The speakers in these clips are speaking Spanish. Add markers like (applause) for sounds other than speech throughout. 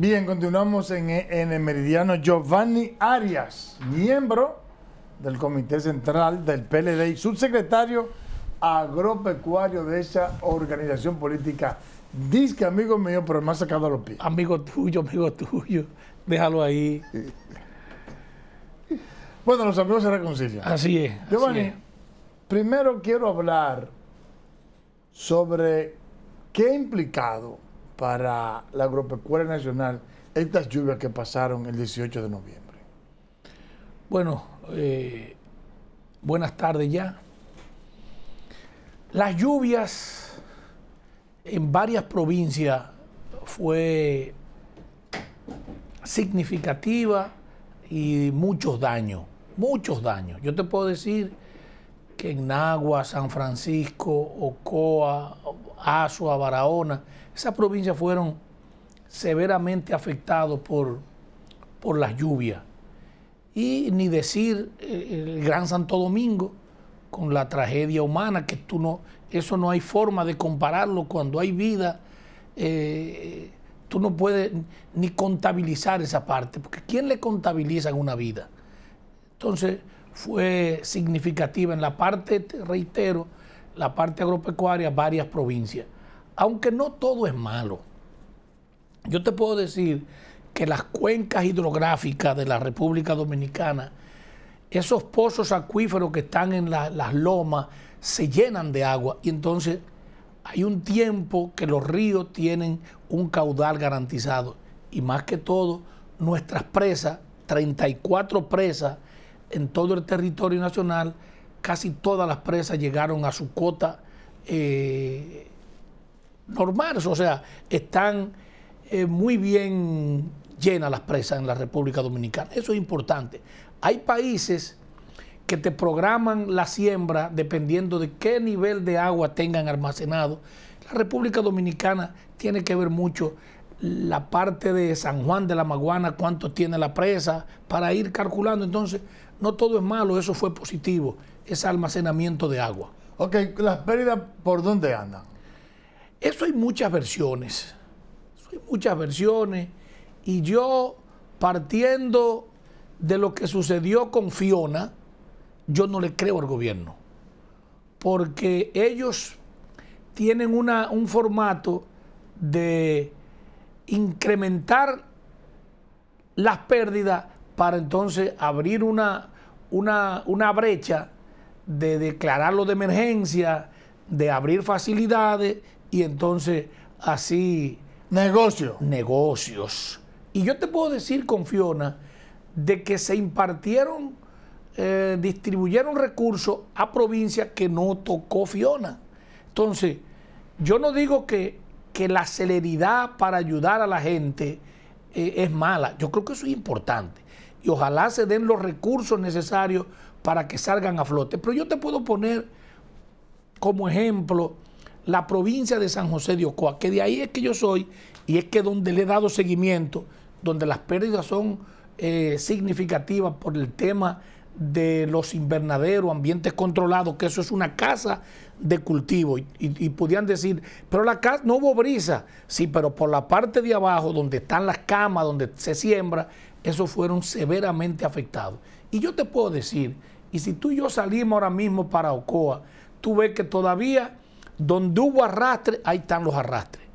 Bien, continuamos en, el meridiano Giovanni Arias, miembro del Comité Central del PLD y subsecretario agropecuario de esa organización política. Dice que amigo mío, pero me ha sacado a los pies. Amigo tuyo, amigo tuyo, déjalo ahí. Bueno, los amigos se reconcilian. Así es. Giovanni, primero quiero hablar sobre qué ha implicado para la agropecuaria nacional estas lluvias que pasaron el 18 de noviembre? Bueno, eh, buenas tardes ya. Las lluvias en varias provincias fue significativa y muchos daños, muchos daños. Yo te puedo decir que en Nagua, San Francisco, Ocoa, a Barahona, esas provincias fueron severamente afectadas por, por las lluvias. Y ni decir eh, el Gran Santo Domingo con la tragedia humana, que tú no, eso no hay forma de compararlo cuando hay vida. Eh, tú no puedes ni contabilizar esa parte, porque ¿quién le contabiliza en una vida? Entonces, fue significativa en la parte, reitero, la parte agropecuaria, varias provincias. Aunque no todo es malo. Yo te puedo decir que las cuencas hidrográficas de la República Dominicana, esos pozos acuíferos que están en las lomas, se llenan de agua y entonces hay un tiempo que los ríos tienen un caudal garantizado. Y más que todo, nuestras presas, 34 presas en todo el territorio nacional, casi todas las presas llegaron a su cuota... eh, normal, o sea, están eh, muy bien llenas las presas en la República Dominicana. Eso es importante. Hay países que te programan la siembra dependiendo de qué nivel de agua tengan almacenado. La República Dominicana tiene que ver mucho la parte de San Juan de la Maguana, cuánto tiene la presa, para ir calculando. Entonces, no todo es malo, eso fue positivo, es almacenamiento de agua. Ok, las pérdidas, ¿por dónde andan? Eso hay muchas versiones, hay muchas versiones, y yo partiendo de lo que sucedió con Fiona, yo no le creo al gobierno, porque ellos tienen un formato de incrementar las pérdidas para entonces abrir una, una, brecha de declararlo de emergencia, de abrir facilidades y entonces así... Negocios. Negocios. Y yo te puedo decir, con Fiona de que se impartieron, eh, distribuyeron recursos a provincias que no tocó Fiona. Entonces, yo no digo que, la celeridad para ayudar a la gente eh, es mala. Yo creo que eso es importante ojalá se den los recursos necesarios para que salgan a flote. Pero yo te puedo poner como ejemplo la provincia de San José de Ocoa, que de ahí es que yo soy y es que donde le he dado seguimiento, donde las pérdidas son eh, significativas por el tema de los invernaderos, ambientes controlados, que eso es una casa de cultivo. Y, y, podían decir, pero la casa no hubo brisa. Sí, pero por la parte de abajo, donde están las camas, donde se siembra, esos fueron severamente afectados. Y yo te puedo decir, y si tú y yo salimos ahora mismo para Ocoa, tú ves que todavía donde hubo arrastre, ahí están los arrastres.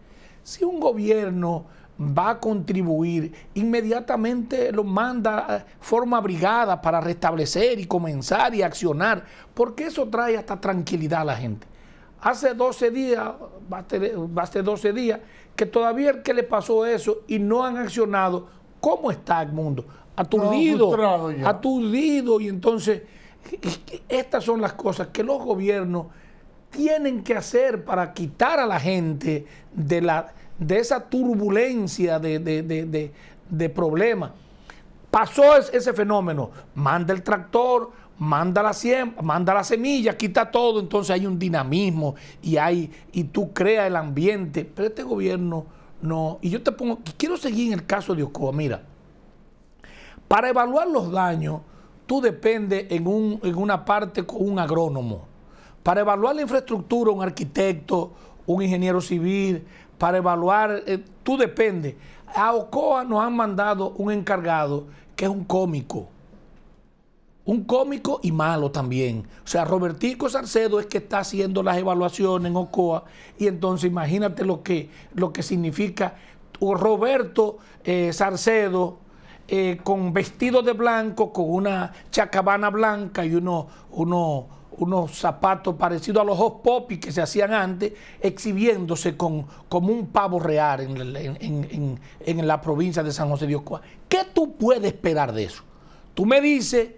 Si un gobierno va a contribuir, inmediatamente lo manda, eh, forma brigada para restablecer y comenzar y accionar, porque eso trae hasta tranquilidad a la gente. Hace 12 días, hace 12 días, que todavía el que le pasó eso y no han accionado, ¿Cómo está el mundo? Aturdido. aturdido. Y entonces, estas son las cosas que los gobiernos tienen que hacer para quitar a la gente de, la, de esa turbulencia de, problemas. Pasó ese fenómeno. Manda el tractor, manda la, manda la semilla, quita todo. Entonces hay un dinamismo y, hay, y tú creas el ambiente. Pero este gobierno no. Y yo te pongo, quiero seguir en el caso de Ocoa. Mira, para evaluar los daños, tú dependes en, una parte con un agrónomo. Para evaluar la infraestructura, un arquitecto, un ingeniero civil, para evaluar, eh, tú dependes. A Ocoa nos han mandado un encargado que es un cómico un cómico y malo también. O sea, Robertico Sarcedo es que está haciendo las evaluaciones en OCOA y entonces imagínate lo que, lo que significa Roberto eh, Sarcedo eh, con vestido de blanco, con una chacabana blanca y uno, unos zapatos parecidos a los hot poppy que se hacían antes, exhibiéndose con, como un pavo real en, en la provincia de San José de Ocoa. ¿Qué tú puedes esperar de eso? Tú me dices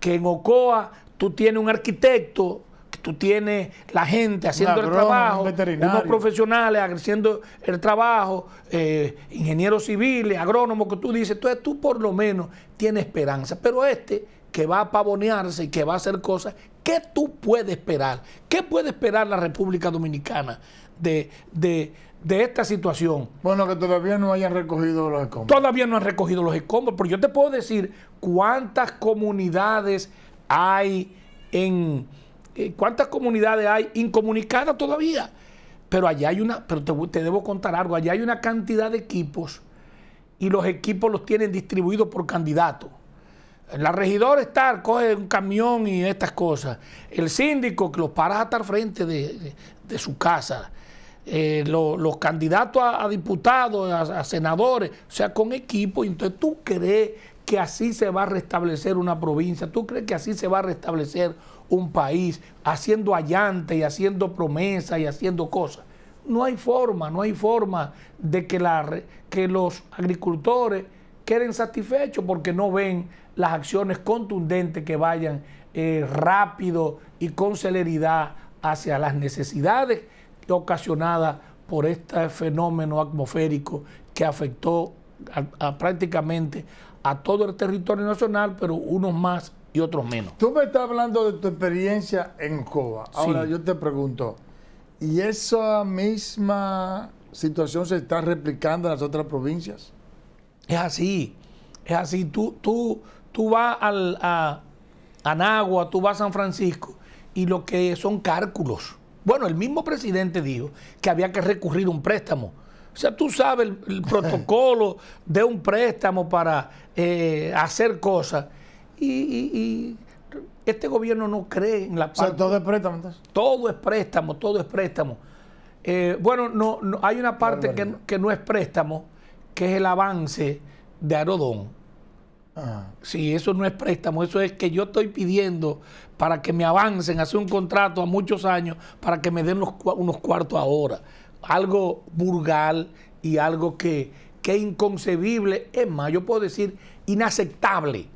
que en Ocoa tú tienes un arquitecto, tú tienes la gente haciendo el trabajo, unos profesionales haciendo el trabajo, eh, ingenieros civiles, agrónomos, que tú dices, entonces tú por lo menos tienes esperanza. Pero este que va a pavonearse y que va a hacer cosas, ¿qué tú puedes esperar? ¿Qué puede esperar la República Dominicana de de esta situación. Bueno, que todavía no hayan recogido los escombros. Todavía no han recogido los escombros, pero yo te puedo decir cuántas comunidades hay en eh, cuántas comunidades hay incomunicadas todavía. Pero allá hay una, pero te, debo contar algo, allá hay una cantidad de equipos y los equipos los tienen distribuidos por candidato. La regidora está, coge un camión y estas cosas. El síndico que los para hasta al frente de, de su casa. Eh, los candidatos a, diputados, a, senadores, o sea, con equipo. Entonces, ¿tú crees que así se va a restablecer una provincia? ¿Tú crees que así se va a restablecer un país haciendo allante y haciendo promesas y haciendo cosas? No hay forma, no hay forma de que, los agricultores queden satisfechos porque no ven las acciones contundentes que vayan eh, rápido y con celeridad hacia las necesidades ocasionada por este fenómeno atmosférico que afectó prácticamente a todo el territorio nacional, pero unos más y otros menos. Tú me estás hablando de tu experiencia en Cuba. Ahora yo te pregunto, ¿y esa misma situación se está replicando en las otras provincias? Es así, es así. Tú, tú, tú vas a, Anagua, tú vas a San Francisco y lo que son cálculos. Bueno, el mismo presidente dijo que había que recurrir a un préstamo. O sea, tú sabes el, (laughs) protocolo de un préstamo para eh, hacer cosas. Y, este gobierno no cree en la parte. todo es préstamo entonces. Todo es préstamo, todo es préstamo. Eh, bueno, no, no, hay una parte que, no es préstamo, que es el avance de Arodón. Sí, eso no es préstamo, eso es que yo estoy pidiendo para que me avancen, ...hace un contrato a muchos años para que me den unos cuartos ahora. Algo burgal y algo que, es inconcebible, es más, yo puedo decir inaceptable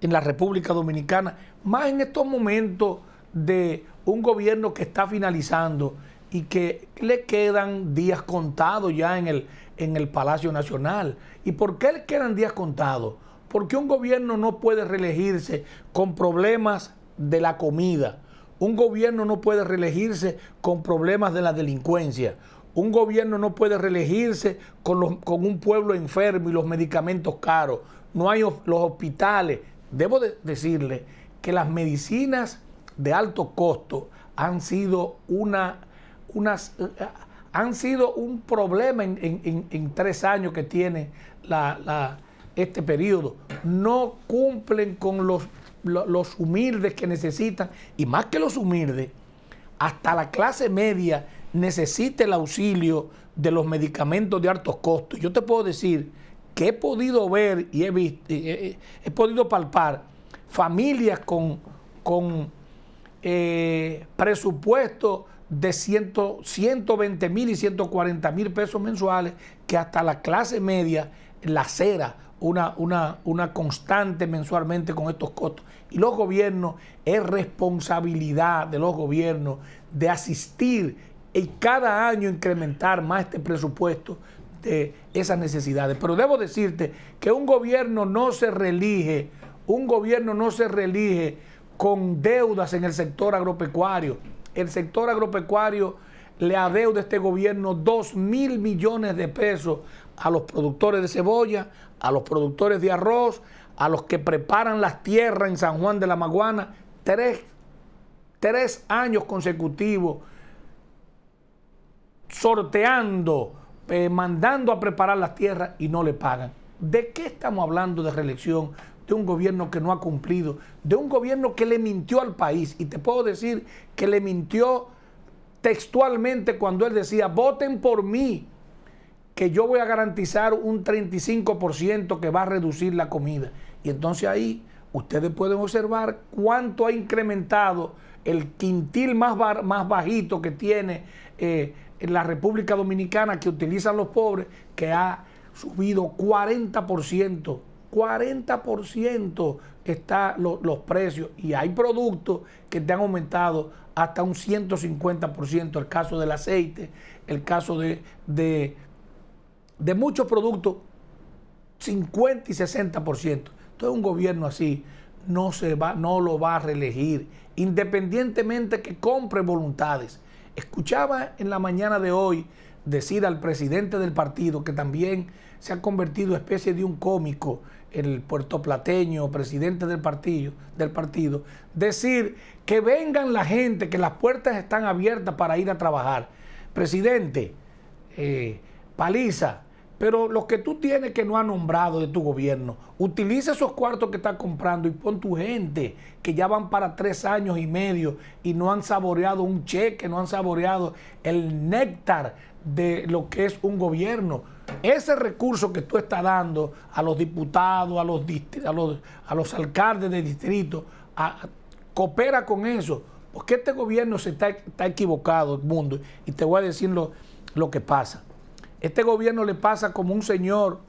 en la República Dominicana, más en estos momentos de un gobierno que está finalizando y que le quedan días contados ya en el, en el Palacio Nacional. ¿Y por qué le quedan días contados? Porque un gobierno no puede reelegirse con problemas de la comida. Un gobierno no puede reelegirse con problemas de la delincuencia. Un gobierno no puede reelegirse con, con un pueblo enfermo y los medicamentos caros. No hay los hospitales. Debo decirle que las medicinas de alto costo han sido una, unas, han sido un problema en, tres años que tiene la este periodo, no cumplen con los, los humildes que necesitan, y más que los humildes, hasta la clase media necesita el auxilio de los medicamentos de altos costos. Yo te puedo decir que he podido ver y he, visto, eh, eh, he, podido palpar familias con, con eh, presupuesto de 120 mil y 140 mil pesos mensuales que hasta la clase media la cera una, constante mensualmente con estos costos. Y los gobiernos, es responsabilidad de los gobiernos de asistir y cada año incrementar más este presupuesto de esas necesidades. Pero debo decirte que un gobierno no se reelige, un gobierno no se reelige con deudas en el sector agropecuario. El sector agropecuario le adeuda este gobierno 2 mil millones de pesos a los productores de cebolla, a los productores de arroz, a los que preparan las tierras en San Juan de la Maguana. Tres, años consecutivos sorteando, eh, mandando a preparar las tierras y no le pagan. ¿De qué estamos hablando de reelección? de un gobierno que no ha cumplido, de un gobierno que le mintió al país. Y te puedo decir que le mintió textualmente cuando él decía, voten por mí, que yo voy a garantizar un 35% que va a reducir la comida. Y entonces ahí ustedes pueden observar cuánto ha incrementado el quintil más, más bajito que tiene eh, la República Dominicana que utilizan los pobres, que ha subido 40%. 40% están los precios y hay productos que te han aumentado hasta un 150%, el caso del aceite, el caso de, de, muchos productos, 50 y 60%. Entonces un gobierno así no, se va, no lo va a reelegir, independientemente que compre voluntades. Escuchaba en la mañana de hoy decir al presidente del partido que también se ha convertido en especie de un cómico, el puertoplateño, presidente del partido, del partido, decir que vengan la gente, que las puertas están abiertas para ir a trabajar. Presidente, eh, paliza, pero los que tú tienes que no ha nombrado de tu gobierno, utiliza esos cuartos que estás comprando y pon tu gente que ya van para tres años y medio y no han saboreado un cheque, no han saboreado el néctar de lo que es un gobierno ese recurso que tú estás dando a los diputados, a los, a los alcaldes de distrito, coopera con eso, porque este gobierno se está, equivocado, mundo, y te voy a decir lo, lo que pasa. Este gobierno le pasa como un señor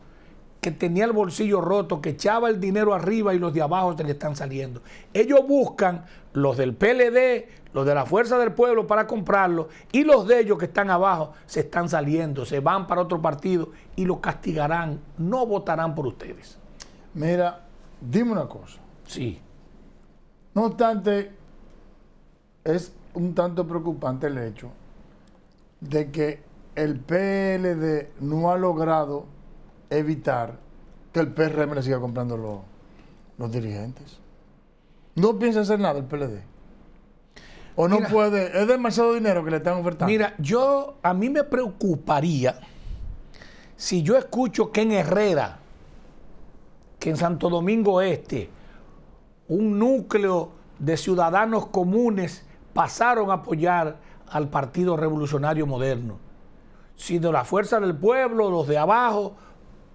que tenía el bolsillo roto, que echaba el dinero arriba y los de abajo se le están saliendo. Ellos buscan los del PLD, los de la Fuerza del Pueblo para comprarlo y los de ellos que están abajo se están saliendo, se van para otro partido y los castigarán, no votarán por ustedes. Mira, dime una cosa. Sí. No obstante, es un tanto preocupante el hecho de que el PLD no ha logrado evitar que el PRM le siga comprando los, los dirigentes. No piensa hacer nada el PLD. O no puede, es demasiado dinero que le están ofertando. Mira, yo a mí me preocuparía si yo escucho que en Herrera, que en Santo Domingo Este, un núcleo de ciudadanos comunes pasaron a apoyar al Partido Revolucionario Moderno. Sino la fuerza del pueblo, los de abajo,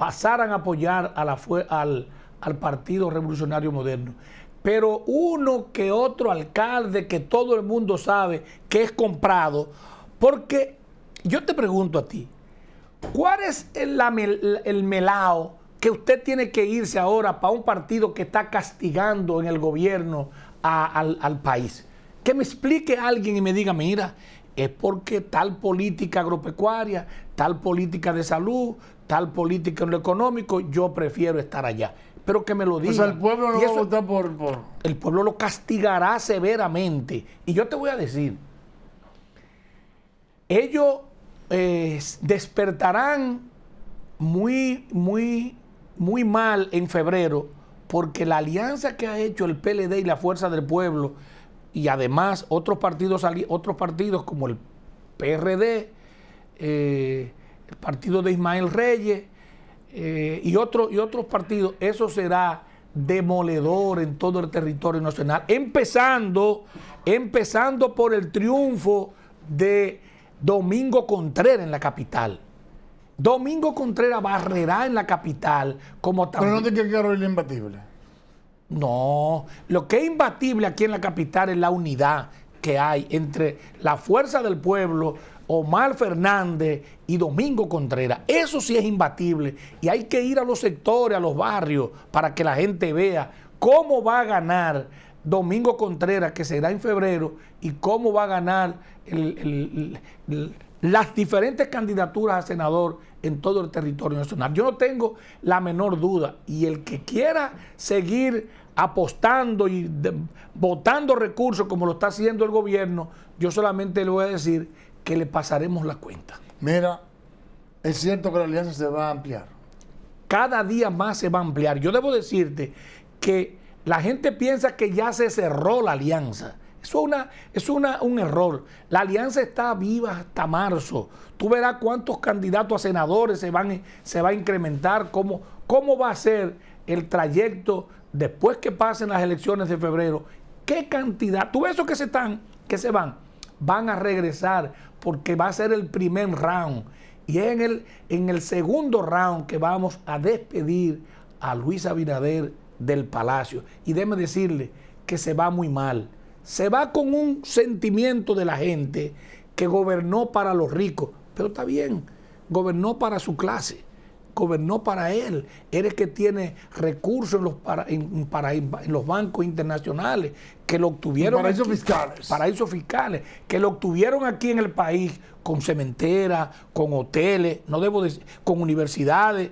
pasaran a apoyar a la, al, al Partido Revolucionario Moderno. Pero uno que otro alcalde que todo el mundo sabe que es comprado, porque yo te pregunto a ti, ¿cuál es el, melao que usted tiene que irse ahora para un partido que está castigando en el gobierno al, al, país? Que me explique alguien y me diga, mira, es porque tal política agropecuaria, tal política de salud, tal política en lo económico, yo prefiero estar allá. Pero que me lo digan. el pueblo por, El pueblo lo castigará severamente. Y yo te voy a decir, ellos eh, despertarán muy, muy, muy mal en febrero, porque la alianza que ha hecho el PLD y la Fuerza del Pueblo, y además otros partidos, otros partidos como el PRD, eh, el partido de Ismael Reyes eh, y, y otros partidos, eso será demoledor en todo el territorio nacional, empezando, empezando por el triunfo de Domingo Contreras en la capital. Domingo Contreras barrerá en la capital como tal Pero no te que imbatible. No, lo que es imbatible aquí en la capital es la unidad que hay entre la fuerza del pueblo, Omar Fernández y Domingo Contreras. Eso sí es imbatible y hay que ir a los sectores, a los barrios, para que la gente vea cómo va a ganar Domingo Contreras, que será en febrero, y cómo va a ganar las diferentes candidaturas a senador en todo el territorio nacional. Yo no tengo la menor duda y el que quiera seguir apostando y votando recursos como lo está haciendo el gobierno, yo solamente le voy a decir que le pasaremos la cuenta. Mira, es cierto que la alianza se va a ampliar. Cada día más se va a ampliar. Yo debo decirte que la gente piensa que ya se cerró la alianza. Eso es, una, es un error. La alianza está viva hasta marzo. Tú verás cuántos candidatos a senadores se, van, se va a incrementar, cómo, cómo va a ser el trayecto después que pasen las elecciones de febrero. ¿Qué cantidad? Tú ves eso que se, están, que se van van a regresar porque va a ser el primer round. Y es en el, en el segundo round que vamos a despedir a Luis Abinader del Palacio. Y déme decirle que se va muy mal. Se va con un sentimiento de la gente que gobernó para los ricos, pero está bien, gobernó para su clase gobernó para él, eres que tiene recursos en los, para, en, para, en los bancos internacionales, que lo obtuvieron... Paraísos fiscales. Paraísos fiscales, que lo obtuvieron aquí en el país con cementeras, con hoteles, no debo decir, con universidades,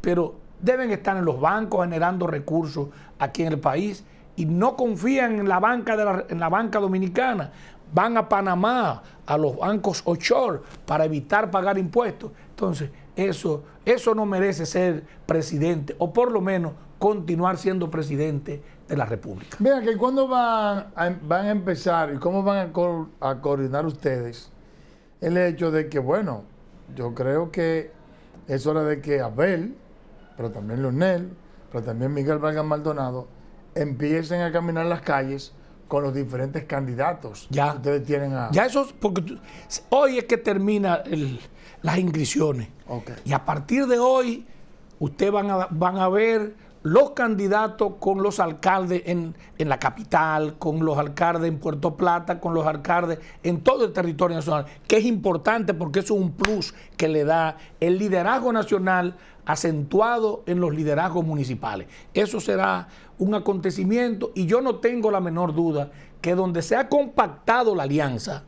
pero deben estar en los bancos generando recursos aquí en el país y no confían en la banca, de la, en la banca dominicana. Van a Panamá, a los bancos offshore, para evitar pagar impuestos. Entonces, eso, eso no merece ser presidente, o por lo menos continuar siendo presidente de la República. Vean que cuando van a, van a empezar y cómo van a, coordinar ustedes el hecho de que, bueno, yo creo que es hora de que Abel, pero también Leonel, pero también Miguel Vargas Maldonado, empiecen a caminar las calles con los diferentes candidatos ya. que ustedes tienen a... Ya eso, porque hoy es que termina el, las inscripciones. Y a partir de hoy, ustedes van a, van a ver los candidatos con los alcaldes en, en, la capital, con los alcaldes en Puerto Plata, con los alcaldes en todo el territorio nacional, que es importante porque eso es un plus que le da el liderazgo nacional acentuado en los liderazgos municipales. Eso será un acontecimiento y yo no tengo la menor duda que donde se ha compactado la alianza,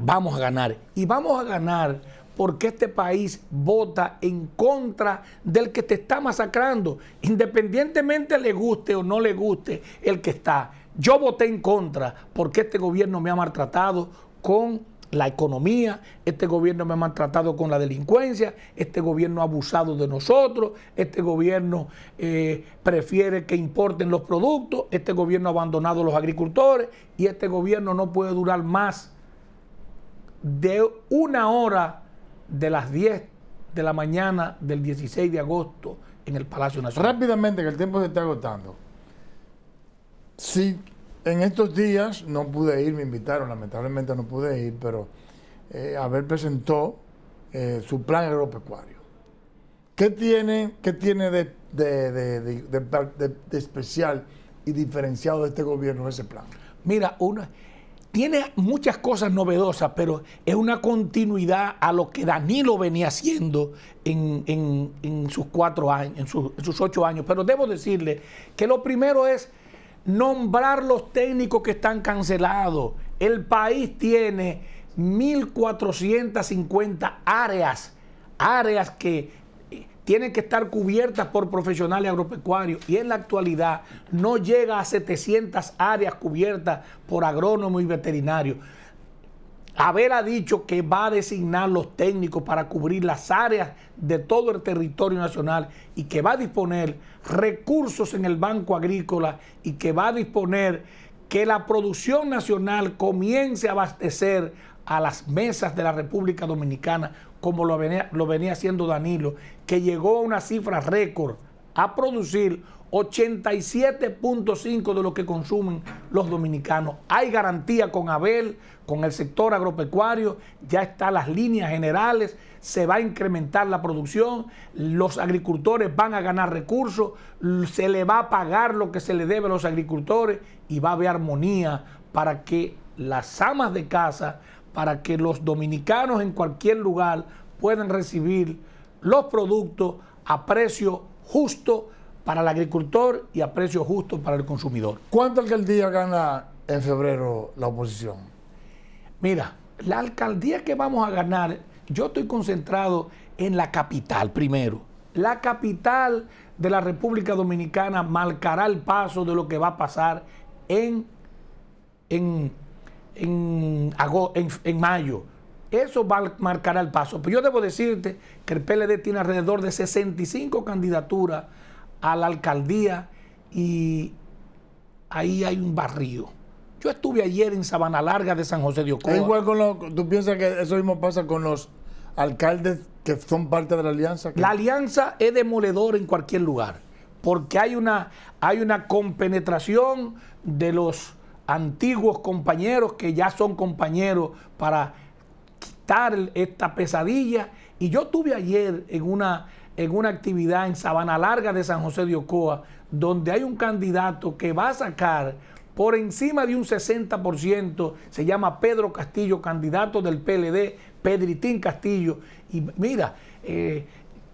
vamos a ganar. Y vamos a ganar porque este país vota en contra del que te está masacrando, independientemente le guste o no le guste el que está. Yo voté en contra porque este gobierno me ha maltratado con la economía, este gobierno me ha maltratado con la delincuencia, este gobierno ha abusado de nosotros, este gobierno eh, prefiere que importen los productos, este gobierno ha abandonado a los agricultores y este gobierno no puede durar más de una hora de las 10 de la mañana del 16 de agosto en el Palacio Nacional. Rápidamente, que el tiempo se está agotando. Sí, en estos días no pude ir, me invitaron, lamentablemente no pude ir, pero eh, a ver presentó eh, su plan agropecuario. ¿Qué tiene, qué tiene de, de especial y diferenciado de este gobierno ese plan? Mira, una, tiene muchas cosas novedosas, pero es una continuidad a lo que Danilo venía haciendo en, sus cuatro años, en sus, en sus ocho años. Pero debo decirle que lo primero es nombrar los técnicos que están cancelados. El país tiene 1.450 áreas, áreas que tienen que estar cubiertas por profesionales agropecuarios y en la actualidad no llega a 700 áreas cubiertas por agrónomos y veterinarios. Haber ha dicho que va a designar los técnicos para cubrir las áreas de todo el territorio nacional y que va a disponer recursos en el Banco Agrícola y que va a disponer que la producción nacional comience a abastecer a las mesas de la República Dominicana, como lo venía, lo venía haciendo Danilo, que llegó a una cifra récord a producir 87.5 de lo que consumen los dominicanos. Hay garantía con Abel, con el sector agropecuario, ya están las líneas generales, se va a incrementar la producción, los agricultores van a ganar recursos, se le va a pagar lo que se le debe a los agricultores y va a haber armonía para que las amas de casa para que los dominicanos en cualquier lugar puedan recibir los productos a precio justo para el agricultor y a precio justo para el consumidor. ¿Cuánta alcaldía gana en febrero la oposición? Mira, la alcaldía que vamos a ganar, yo estoy concentrado en la capital primero. La capital de la República Dominicana marcará el paso de lo que va a pasar en, en en, en, mayo. Eso va a marcar el paso. Pero yo debo decirte que el PLD tiene alrededor de 65 candidaturas a la alcaldía y ahí hay un barrio. Yo estuve ayer en Sabana Larga de San José de Ocoa. ¿Tú piensas que eso mismo pasa con los alcaldes que son parte de la alianza? La alianza es demoledora en cualquier lugar, porque hay una, hay una compenetración de los antiguos compañeros que ya son compañeros para quitar esta pesadilla. Y yo tuve ayer en una, en una actividad en Sabana Larga de San José de Ocoa, donde hay un candidato que va a sacar por encima de un 60%, se llama Pedro Castillo, candidato del PLD, Pedritín Castillo. Y mira, eh,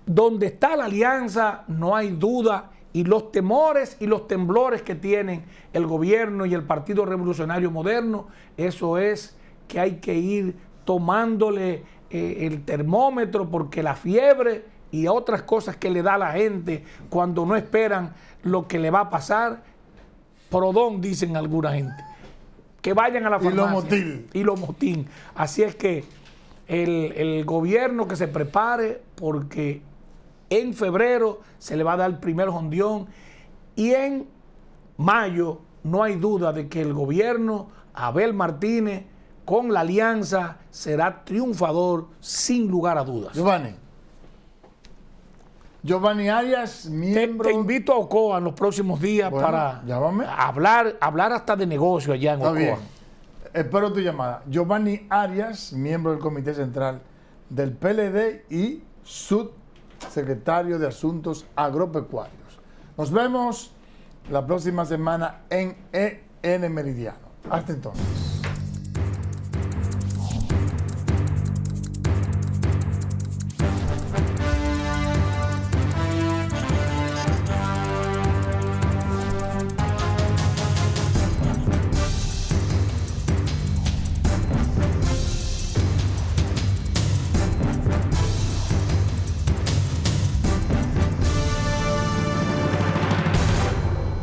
donde está la alianza, no hay duda y los temores y los temblores que tienen el gobierno y el Partido Revolucionario Moderno, eso es que hay que ir tomándole eh, el termómetro porque la fiebre y otras cosas que le da la gente cuando no esperan lo que le va a pasar, prodón, dicen alguna gente. Que vayan a la farmacia. Y lo motín. Y lo motín. Así es que el, el gobierno que se prepare porque en febrero se le va a dar el primer jondión y en mayo no hay duda de que el gobierno, Abel Martínez, con la alianza será triunfador sin lugar a dudas. Giovanni. Giovanni Arias, miembro. Te, invito a Ocoa en los próximos días para hablar, hablar hasta de negocio allá en Ocoa. Espero tu llamada. Giovanni Arias, miembro del Comité Central del PLD y Sud secretario de Asuntos Agropecuarios. Nos vemos la próxima semana en EN Meridiano. Hasta entonces.